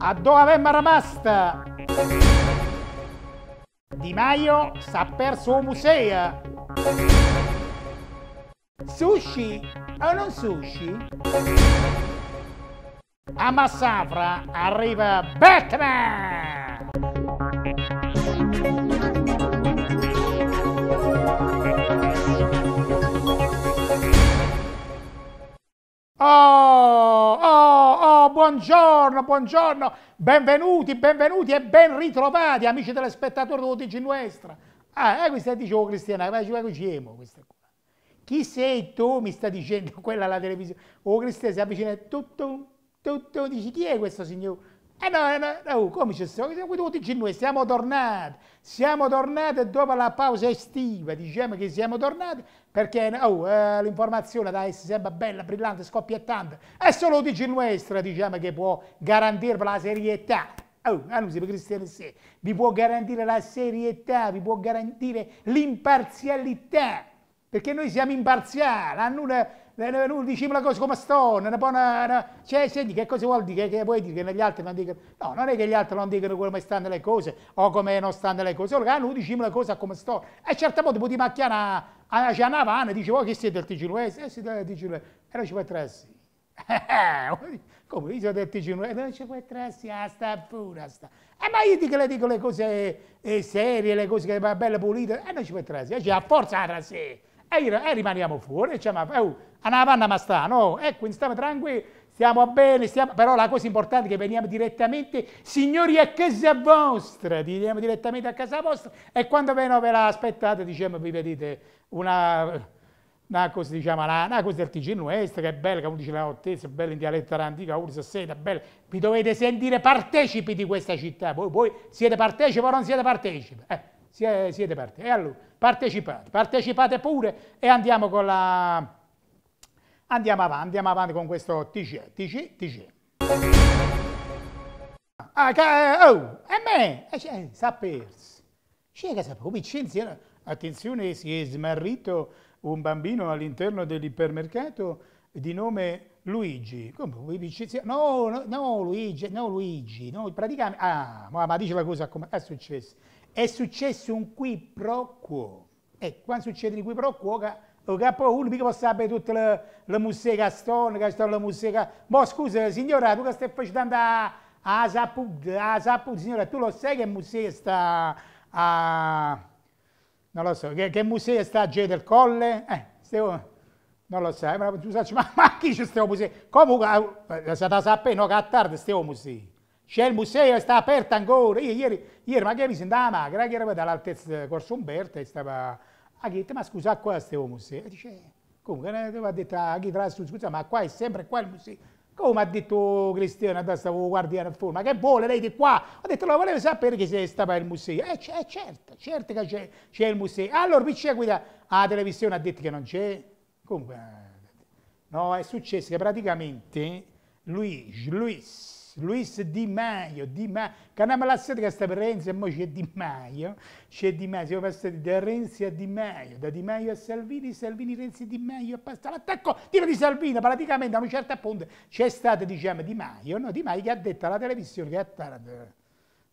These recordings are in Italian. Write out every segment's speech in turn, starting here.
A dove avemmo rimasta? Di Maio s'ha perso un museo. Sushi o non sushi? A Massafra arriva Batman! Oh! Buongiorno, buongiorno, benvenuti, benvenuti e ben ritrovati amici telespettatori di TG Nuestra. Ah, eh, questa dicevo Cristiana, ma ci ciemo, questa qua. Chi sei tu? Mi sta dicendo quella alla televisione. Oh Cristiana si avvicina tutto, tutto, dici chi è questo signore? E eh noi, no, eh come ci siamo? Tutti noi siamo tornati, siamo tornati dopo la pausa estiva, diciamo che siamo tornati perché oh, eh, l'informazione da essere sempre bella, brillante, scoppiettante, è solo Digi nostra, diciamo, che può garantire la serietà. Oh, ah, Annusi per Cristiano sé, vi può garantire la serietà, vi può garantire l'imparzialità, perché noi siamo imparziali, a nulla viene venuto, dici la cosa come sto, una buona... Una... Cioè, senti, che cosa vuol dire? Che, che vuoi dire che negli altri non dicono... No, non è che gli altri non dicono come stanno le cose o come non stanno le cose, solo che lui dici cosa come sto. E a certo punto puoi macchiare una, una, una, e vanna, dici voi oh, che siete del Tigiluese? Eh, siete del Tigiluese. E non ci puoi trassi. come io sono del e Non ci puoi trassi, ah, sta pure, ah, sta. Eh, ma io dico, le dico le cose eh, serie, le cose che vanno belle pulite, e eh, non ci puoi trassi. E eh, cioè, a forza la trassi. E, e rimaniamo fuori, diciamo, oh, a una ma sta, no? E quindi stiamo tranquilli, stiamo bene, stiamo... però la cosa importante è che veniamo direttamente, signori a casa vostra, veniamo direttamente a casa vostra e quando ve, ve la aspettate, diciamo, vi vedete una una cosa, diciamo, una, una cosa del Ticino Est, che è bella, come dice la nottezza, bella in dialetto arantica, Ursa Seta, bella. Vi dovete sentire partecipi di questa città, voi, voi siete partecipi o non siete partecipi. Eh siete, siete parte. E allora, partecipate, partecipate pure e andiamo con la... Andiamo avanti, andiamo avanti con questo TC, TC, TC. Ah, che, eh, oh, è me, e eh, cioè, sa perso. che sa, attenzione, si è smarrito un bambino all'interno dell'ipermercato di nome Luigi. Come, Vincenzi, no, no, no, Luigi, no, Luigi, no, praticamente, ah, ma dice la cosa come è successo è successo un qui pro quo. E eh, quando succede un qui pro quo, o capo uno mica può sapere tutta la, la musica stona, che sta la musica... Ma scusa, signora, tu che stai facendo a, a a sapud, signora, tu lo sai che museo sta a... Non lo so, che, che museo sta a Gede del Colle? Eh, stiamo non lo sai, ma, ma, ma chi c'è questo museo? Comunque, se eh, la sapete, no, che a tardi stiamo musei. C'è il museo, sta aperto ancora. Io ieri, ieri che mi sentavo magra, che era dall'altezza del Corso Umberto e stava... Ah, detto, ma scusa, qua è un museo. E dice, eh, comunque, aveva detto a chi tra scusa, ma qua è sempre qua il museo. Come ha detto Cristiano, da stavo guardiano fuori, ma che vuole lei di qua? Ho detto, lo volevo sapere che se stava il museo. Eh, certo, certo che c'è, il museo. Allora, c'è guida, la televisione ha detto che non c'è. Comunque, no, è successo che praticamente Luis, Luis, Luis Di Maio, Di Maio, che andiamo alla sede che sta per Renzi e poi c'è Di Maio, c'è Di Maio, siamo passati da Renzi a Di Maio, da Di Maio a Salvini, Salvini, Renzi, Di Maio, passa l'attacco, tiro di Salvini, praticamente a un certo punto c'è stato diciamo Di Maio, no? Di Maio che ha detto alla televisione che a Taranto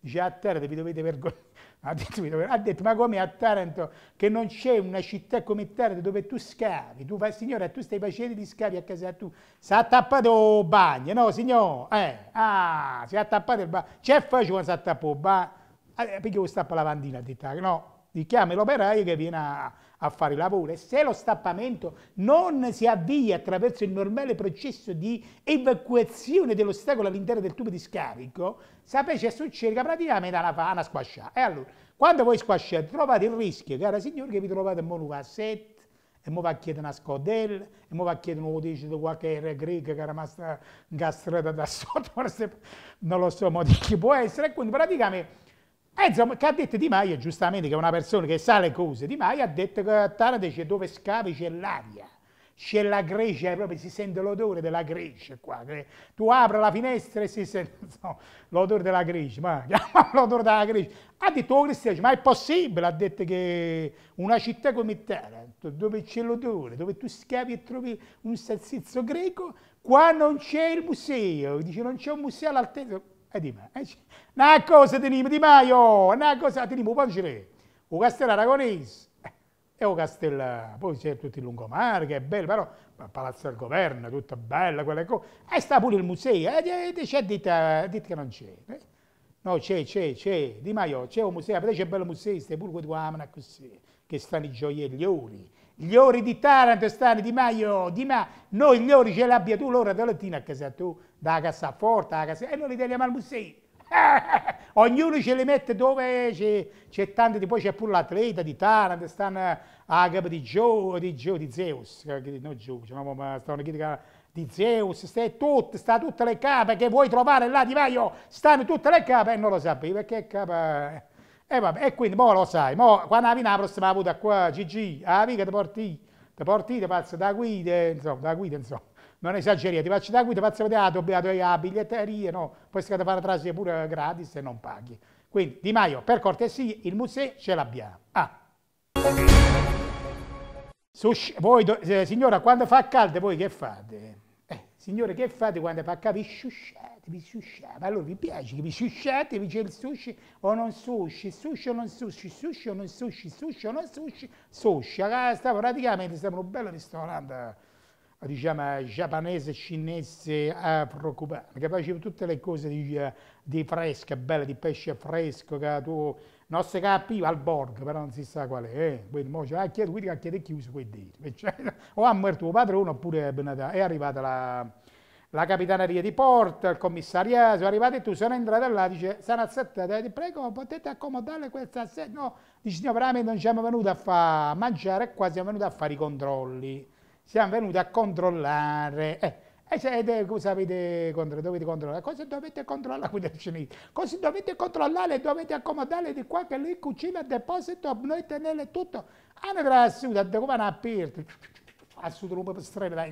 Dice a Taranto vi dovete vergognare. Ha detto, ma come a Taranto che non c'è una città come Taranto dove tu scavi? Tu vai, signora, tu stai facendo gli scavi a casa tu. Si è tappato il bagno, no signore? Eh, ah, si è tappato il bagno. C'è facile quando si è tappato il bagno. Allora, eh, perché lo stappa la lavandina? Ha detto, no, ti chiami l'operaio che viene a, a fare lavoro e se lo stappamento non si avvia attraverso il normale processo di evacuazione dell'ostacolo all'interno del tubo di scarico, sapete che succede che praticamente la fa una squasciata. E allora, quando voi squasciate, trovate il rischio, cara signore, che vi trovate in un cassetto, e mo va a chiedere una scodella, e mo va a chiedere un codice di qualche era greca che era rimasta incastrata da sotto, non lo so, ma di chi può essere, e quindi praticamente e eh, insomma, che ha detto Di Maio, giustamente, che è una persona che sa le cose, Di Maio ha detto che a Taranto c'è dove scavi c'è l'aria, c'è la Grecia, proprio si sente l'odore della Grecia qua, tu apri la finestra e si sente no, l'odore della Grecia, ma l'odore della Grecia. Ha detto oh, Cristiano, ma è possibile, ha detto che una città come Taranto, dove c'è l'odore, dove tu scavi e trovi un salsizio greco, qua non c'è il museo, dice non c'è un museo all'altezza, e di me. Una cosa teniamo Di Maio, oh, una cosa teniamo il Pancirè, il Castello Aragonese eh, e un Castello, poi c'è tutto il lungomare che è bello, però il Palazzo del Governo, tutto bello, quelle cose. E sta pure il museo, e eh, c'è dite, dite che non c'è. Eh? No, c'è, c'è, c'è, Di Maio, oh, c'è un museo, però c'è un bello museo, stai pure quelli che amano così, che stanno i gioielliori. Gli ori di Taranto stanno Di Maio, oh, Di Ma, noi gli ori ce l'abbia tu l'ora della mattina a casa tu, da cassaforte, da cassaforte, e noi li teniamo al museo. Ognuno ce li mette dove c'è, tanti, poi c'è pure l'atleta di Taranto, stanno a ah, capo di Gio, di, Gio, di Zeus, non Gio, diciamo, ma stanno di Zeus, sta tutto, sta tutte le cape che vuoi trovare là di Vaio, stanno tutte le cape e non lo sapevi perché capa... Eh, e vabbè, e quindi mo lo sai, mo quando la la prossima avuta qua, Gigi, la viga ti porti, ti porti, ti passa da guida, insomma, da guida, insomma non ti faccio da qui, ti faccio teatro, beato a biglietterie, no, poi si fare trasi pure gratis e non paghi. Quindi Di Maio, per cortesia, il museo ce l'abbiamo. Ah. Sushi, voi, eh, signora, quando fa caldo voi che fate? Eh, signore, che fate quando fa caldo? Vi sciusciate, vi sciusciate. Ma allora vi piace che vi sciusciate, vi c'è il sushi o non sushi, sushi o non sushi, sushi o non sushi, sushi o non sushi, sushi. Allora, ah, stavo praticamente, sembra un bello ristorante diciamo, giapponese, cinese, afro-cubana, che faceva tutte le cose di, eh, di fresca, belle, di pesce fresco, che tu non si capiva al borgo, però non si sa qual è. Eh. Quindi, mo, cioè, ah, quindi ah, chiede chiuso quel dito. Cioè, o ha morto tuo padrone oppure è arrivata la, la capitaneria di porta, il commissariato, sono arrivati e tu sono entrato là, dice, sono accettata, ti prego, potete accomodare questa sera? No, dice, no, veramente non siamo venuti a fare mangiare qua, siamo venuti a fare i controlli siamo venuti a controllare. Eh, e siete, cosa Dovete controllare? Cosa dovete controllare? Qui del cinese. Cosa dovete controllare? Dovete accomodare di qua che lì cucina, a deposito, noi tenere tutto. Andrà a sud, come hanno aperto? A sud, come strada,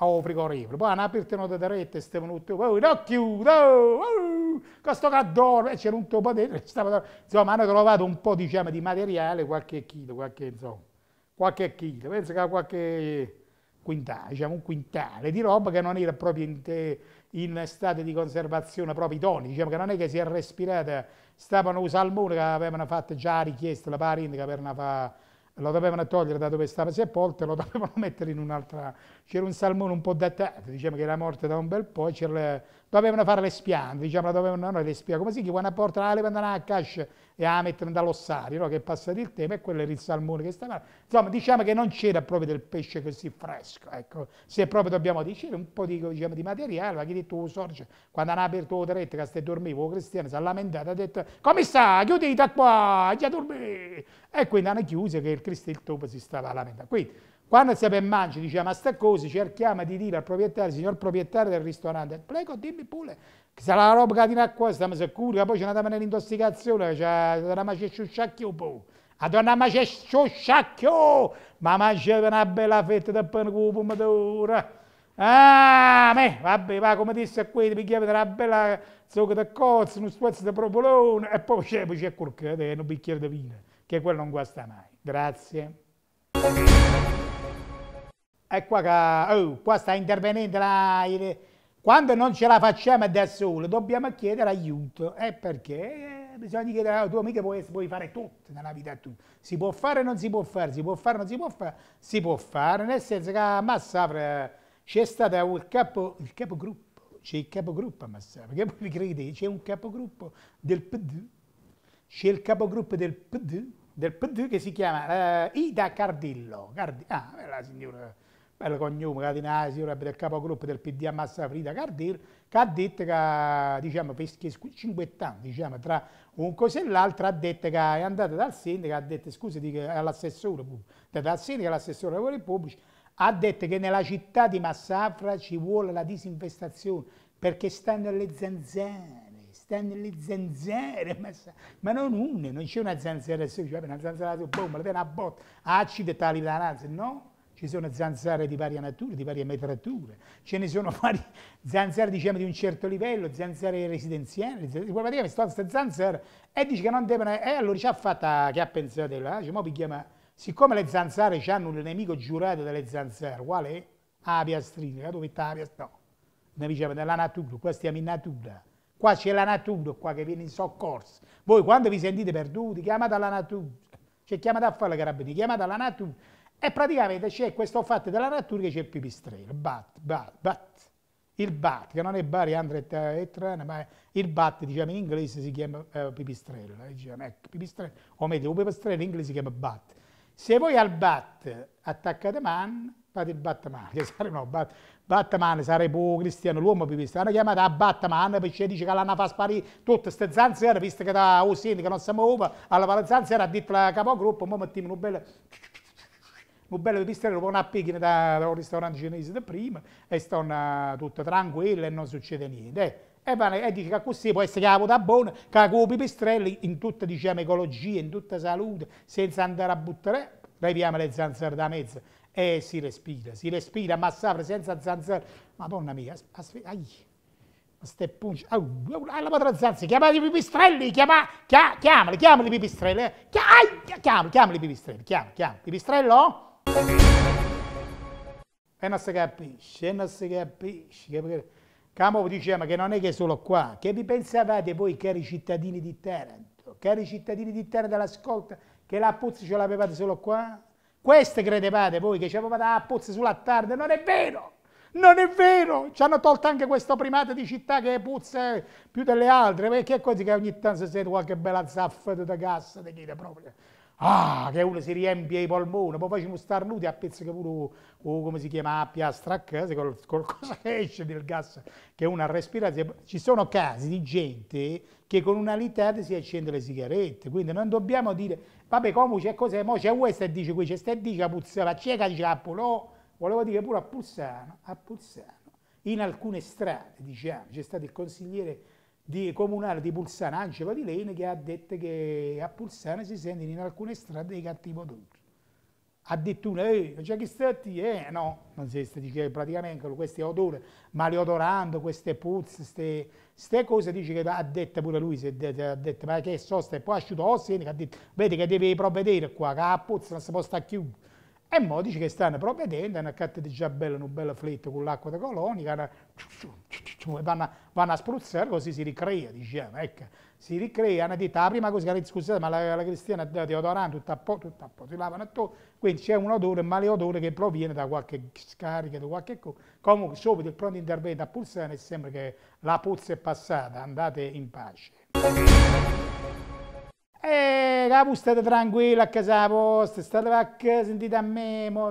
a frigorifero. Poi hanno aperto una e stiamo tutti, oh, no, chiudo, oh, questo caddoro, e c'era un tuo potere, Stava, insomma, hanno trovato un po', diciamo, di materiale, qualche chilo, qualche, insomma qualche chilo, penso che qualche quintale, diciamo un quintale di roba che non era proprio in, te, in stato di conservazione proprio i toni, diciamo che non è che si è respirata, stavano un salmone che avevano fatto già la richiesta, la parente che avevano fatto lo dovevano togliere da dove stava sepolto e lo dovevano mettere in un'altra. C'era un salmone un po' datato, diciamo che era morto da un bel po', c'era dovevano fare le spiante, diciamo, dovevano, no, le spiante, come si chiama, quando portano le pandanà a cascia e a mettono dall'ossario, no? che passato il tempo, e quello era il salmone che stava, insomma, diciamo che non c'era proprio del pesce così fresco, ecco, se proprio dobbiamo dire, un po' di, diciamo, di materiale, ma chi detto, oh, sorge, quando hanno aperto la torretta, che stai dormivo, oh, Cristiano si è lamentato, ha detto, come sta, chiudita qua, già dormi, e quindi hanno chiuso che il Cristo il topo si stava lamentando, quindi, quando siamo in mangi, diciamo a ah, sta cosa, cerchiamo di dire al proprietario, signor proprietario del ristorante, prego dimmi pure, che se la roba che catina qua stiamo sicuri, poi c'è una maniera intossicazione, c'è una mace sciucciacchio poi. Boh. A donna un sciucciacchio, ma mangiava una bella fetta di pane con pomodoro. Ah, me, vabbè, va come disse qui, mi chiama una bella zucca di cozzo, uno spazio di propolone, e poi c'è, poi c'è qualcosa, un bicchiere di vino, che quello non guasta mai. Grazie. E qua oh, qua sta intervenendo la, quando non ce la facciamo da solo dobbiamo chiedere aiuto e perché bisogna chiedere aiuto. Oh, tu mica puoi, puoi, fare tutto nella vita tu si può fare o non si può fare si può fare o non si può fare si può fare nel senso che a Massafra c'è stato il, capo, il capogruppo c'è il capogruppo a Massafra che voi credete c'è un capogruppo del PD c'è il capogruppo del PD del PD che si chiama eh, Ida Cardillo Card ah, la signora il cognome che tiene signora del capogruppo del PD a Massa Frida Cardir, che ha detto che diciamo, peschi 50 anni diciamo, tra un coso e l'altro, ha detto che è andato dal sindaco, ha detto scusa all'assessore dal sindaco all'assessore dei lavori pubblici, ha detto che nella città di Massafra ci vuole la disinfestazione perché stanno le zanzare stanno le zanzare, ma, non una, non c'è una zanzara c'è una zanzara su bomba, una botta, acide tali da no? ci sono zanzare di varia natura, di varie metrature, ce ne sono vari, zanzare diciamo, di un certo livello, zanzare residenziali, guarda che sto questa zanzara e dice che non devono, e allora ci ha fatto, ah, che ha pensato, là, dice, mo chiama, siccome le zanzare hanno un nemico giurato delle zanzare, qual è? Ah, piastrina, dove sta la piastrina? No, noi diciamo nella natura, qua stiamo in natura, qua c'è la natura qua che viene in soccorso, voi quando vi sentite perduti chiamate alla natura, cioè chiamata a fare la carabinieri, chiamate alla natura, e praticamente c'è questo fatto della natura che c'è il pipistrello, bat, bat, bat. Il bat, che non è Bari, Andrea e Trana, ma il bat, diciamo in inglese, si chiama eh, pipistrello. Eh, diciamo, ecco, pipistrello, o meglio, un pipistrello in inglese si chiama bat. Se voi al bat attaccate man, fate il Batman, che sarebbe, no, bat, Batman sarebbe cristiano, l'uomo pipistrello. Hanno chiamato a Batman perché dice che l'hanno fatto sparire tutte queste zanzare, visto che da Osini, che non siamo uva, alla zanzara ha detto la capogruppo, ora mettiamo un bel un bello pipistrello, poi una pechina da, da un ristorante cinese da prima e stanno eh, tutte tranquille e non succede niente. Eh. E, vale, e dice che così può essere capo da buono, che con i pipistrelli in tutta diciamo, ecologia, in tutta salute, senza andare a buttare, eh, leviamo le zanzare da mezzo e si respira, si respira, massacra senza zanzare. Madonna mia, aspetta, ste punce, alla matrazanza, chiamate i pipistrelli, chiama, chiamali, chiamali i pipistrelli, chiamali, chiamali i pipistrelli, chiamali, chiamali, pipistrello? NSKP, NSKP, Camov diceva che non è che solo qua, che vi pensavate voi cari cittadini di Taranto, cari cittadini di Taranto all'ascolto, che la puzza ce l'avevate solo qua? Queste credevate voi che ci avevate la puzza sulla tarda, non è vero! Non è vero! Ci hanno tolto anche questo primato di città che puzza più delle altre, perché è così che ogni tanto si sente qualche bella zaffetta di cassa, di chi proprio. Ah, che uno si riempie i polmoni, poi facciamo star nudi a pezzi che pure, o, oh, come si chiama, appia strac, col, col, cosa che esce del gas che uno ha respirato. Ci sono casi di gente che con una un'alità si accende le sigarette, quindi non dobbiamo dire, vabbè comunque c'è cos'è, mo c'è questa e dice qui, c'è sta e dice a Puzzano, c'è che dice a volevo dire pure a Pulsano, a Pulsano, in alcune strade, diciamo, c'è stato il consigliere di comunale di Pulsana, Angelo di Lene, che ha detto che a Pulsana si sentono in alcune strade dei cattivi odori. Ha detto uno, eh, c'è chi sta stati? Eh, no, non si sta dicendo praticamente questi odori, maleodorando, queste puzze, queste cose, dice che ha detto pure lui, se, ha detto, ma che è sosta, e poi asciutò, oh, che ha detto, vedi che devi provvedere qua, che la puzza non si può stare chiusa e modici che stanno proprio dentro, hanno catteggiato bella un bel fletta con l'acqua da colonica, vanno, vanno, a spruzzare così si ricrea, diciamo, ecco, si ricrea, hanno detto ah, prima cosa scusate, ma la, la cristiana è deodorante, tutto a po', tutto a po', si lavano tutto, quindi c'è un odore, un male odore che proviene da qualche scarica, da qualche cosa, comunque subito il pronto intervento a Pulsana sembra che la puzza è passata, andate in pace capo, state tranquilli a casa vostra, state a casa, sentite a me, mo,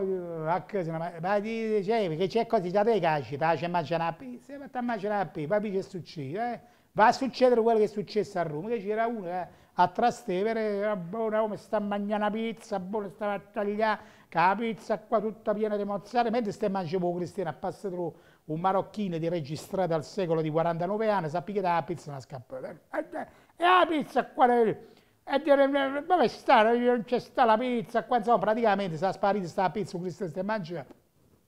a casa, ma, ma dite, cioè, perché c'è così, già te caci, te c'è mangiare la pizza, se ma a mangiare la pizza, papi che succede, eh? Va a succedere quello che è successo a Roma, che c'era uno eh, a Trastevere, buona come sta a mangiare la pizza, buona sta a tagliare, la pizza qua tutta piena di mozzarella, mentre stai mangiando Cristiano a Passatru, un marocchino di registrato al secolo di 49 anni, sappi che la pizza è una E la pizza qua... È eh, e dire, dove sta? Non c'è sta la pizza qua, insomma, praticamente sta sparita sta pizza, questa si mangiando.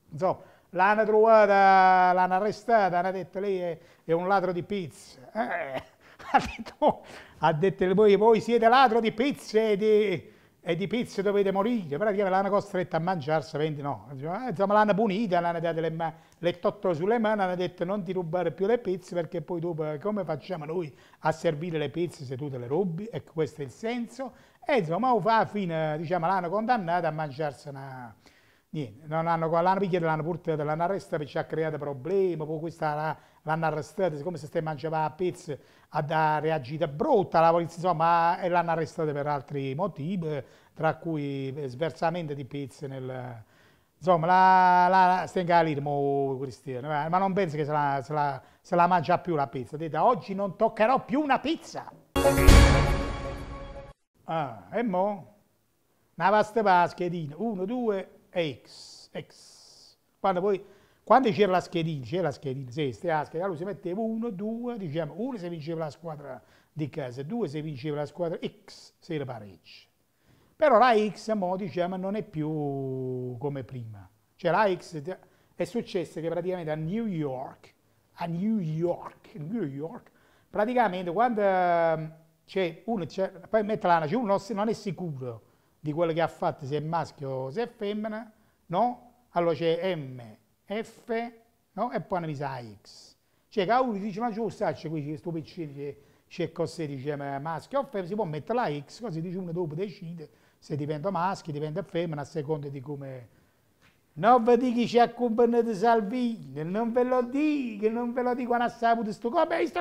Insomma, l'hanno trovata, l'hanno arrestata, hanno detto lei è, è un ladro di pizza. Eh, ha detto, ha detto voi, voi siete ladro di pizze, di e di pizze dovete morire, praticamente l'hanno costretta a mangiarsi 20, no, eh, insomma l'hanno punita, l'hanno dato le, man- le totto sulle mani, hanno detto non ti rubare più le pizze perché poi tu eh, come facciamo noi a servire le pizze se tu te le rubi, ecco questo è il senso, e insomma fa fine, diciamo l'hanno condannata a mangiarsi una niente, non hanno, l'hanno picchiato, l'hanno portato, l'hanno arrestato perché ci ha creato problemi, poi questa l'hanno arrestata, siccome se stai mangiava a pezzi ha reagito brutta la polizia, insomma, e l'hanno arrestata per altri motivi, tra cui eh, sversamento di pezzi nel... Insomma, la, la stenga a l'irmo Cristiano, eh, ma non pensi che se la, se la, se la mangia più la pizza. Dite, oggi non toccherò più una pizza. Ah, e mo'? Una pasta pasca, 1, 2, e X, X. Quando, poi, quando c'era la schedina, c'era la schedina, se sì, la schedina, allora si metteva 1, 2, diciamo, 1 se vinceva la squadra di casa, 2 se vinceva la squadra X, se era pareggio. Però la X, mo, diciamo, non è più come prima. Cioè la X è successo che praticamente a New York, a New York, New York, praticamente quando ehm, c'è uno, poi mette c'è uno non è sicuro, di quello che ha fatto, se è maschio o se è femmina, no? Allora c'è M, F, no? E poi una misa X. Cioè che uno dice, ma giusto, c'è qui questo piccino, c'è, c'è così, dice maschio o femmina, si può mettere la X, così dice uno dopo decide se diventa maschio, diventa femmina, a seconda di come... Non vi dico c'è ha accompagnato Salvini, non ve lo dico, non ve lo dico a saputo questo, come sto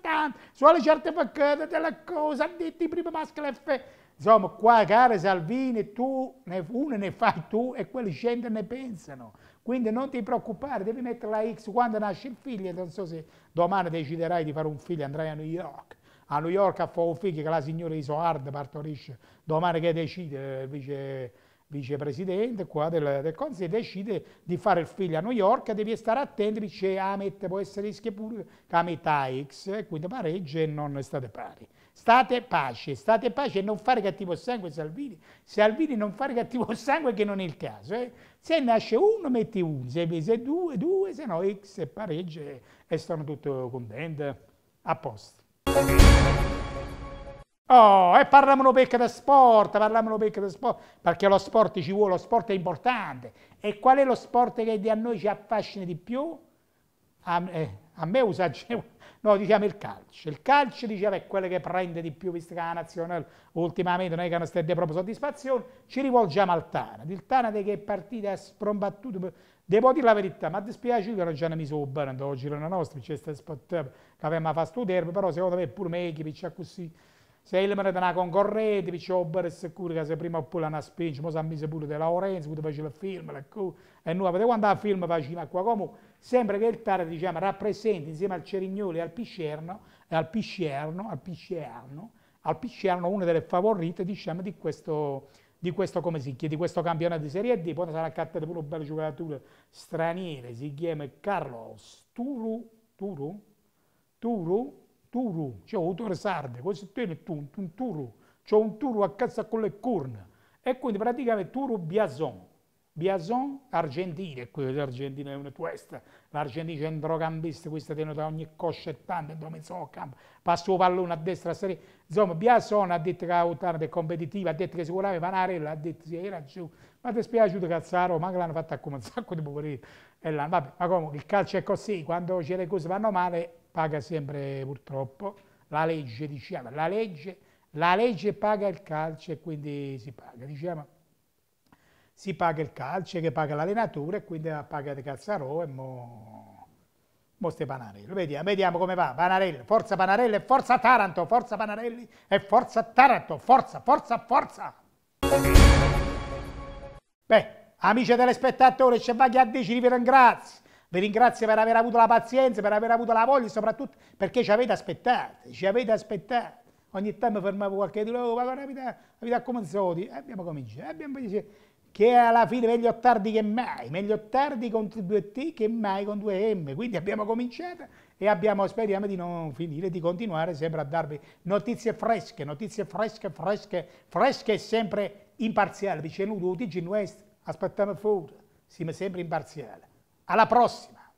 tanto? sulle certe paccate della cosa, ha detto prima maschio e femmina. Insomma, qua cara Salvini, tu ne, uno ne fai tu e quelli scendono ne pensano. Quindi non ti preoccupare, devi mettere la X quando nasce il figlio. Non so se domani deciderai di fare un figlio, andrai a New York. A New York a fare un figlio che la signora Isoard partorisce. Domani che decide, il eh, vice vicepresidente qua del, del Consiglio, decide di fare il figlio a New York, devi stare attenti, dice ah, Amet può essere rischio pure, Amet AX, quindi pareggia e non state pari. State pace, state pace e non fare cattivo sangue Salvini. Salvini non fare cattivo sangue che non è il caso. Eh. Se nasce uno metti uno, se mese due, due, se no X pareggia e stanno tutti contenti. A posto. Oh, e eh, parliamolo perché di sport, parliamolo perché di sport, perché lo sport ci vuole, lo sport è importante. E qual è lo sport che a noi ci affascina di più? A, eh, a me usaggevo, no, diciamo il calcio. Il calcio, diceva, è quello che prende di più, visto che la nazionale ultimamente non è che non stia proprio soddisfazione, ci rivolgiamo al Tana. Il Tana che è partita ha sprombattuto, devo dire la verità, ma dispiace che non già ne mi sono bene, oggi la nostra, c'è questo sport che avevamo fatto studiare, però secondo me è pure me che c'è così se il merita una concorrente, vi ho ben sicuro che se prima o poi l'hanno spinto, mo si ammise pure De Laurenzi, pure faceva il film, e noi vedete quando il film faceva qua, comunque sembra che il Tare diciamo, rappresenti insieme al Cerignoli e al Piscerno, al Piscerno, al Piscerno, al Piscerno una delle favorite diciamo, di questo, di questo, come si chiama, di questo campionato di Serie D, poi sarà accattato pure un bel giocatore straniero, si chiama Carlos Turu, Turu, Turu, turu, un autore sardo, questo è un turu, c'è un turu a cazzo con le corna. E quindi praticamente turu biason, biason argentino, e quello dell'Argentina è una questa, l'Argentina è un drogambista, questa tenuta ogni coscia coscettante, dove mezzo campo, passa il pallone a destra, a sinistra. Insomma, biason ha detto che la ottava è competitiva, ha detto che si voleva Panarella, ha detto che era giù, ma ti spiace di cazzaro, ma che l'hanno fatta come un sacco di poveretti e là. Vabbè, ma comunque il calcio è così, quando le cose vanno male paga sempre purtroppo la legge, diciamo, la legge, la legge paga il calcio e quindi si paga, diciamo, si paga il calcio che paga l'allenatore e quindi paga di Calzarò e mo, mo ste Vediamo, vediamo come va, Panarello, forza Panarello e forza Taranto, forza Panarelli e forza Taranto, forza, forza, forza! Beh, Amici telespettatori, c'è Vaghi a 10, vi ringrazio. Vi ringrazio per aver avuto la pazienza, per aver avuto la voglia, soprattutto perché ci avete aspettato, ci avete aspettato. Ogni tanto fermavo qualche di loro, oh, ma guarda, come cominciato, e abbiamo cominciato, abbiamo cominciato. Che alla fine meglio tardi che mai, meglio tardi con 2T che mai con 2M. Quindi abbiamo cominciato e abbiamo, speriamo di non finire, di continuare sempre a darvi notizie fresche, notizie fresche, fresche, fresche e sempre imparziali. Dice Nudo, TG West, aspettiamo il futuro, siamo sempre imparziali. Alla prossima!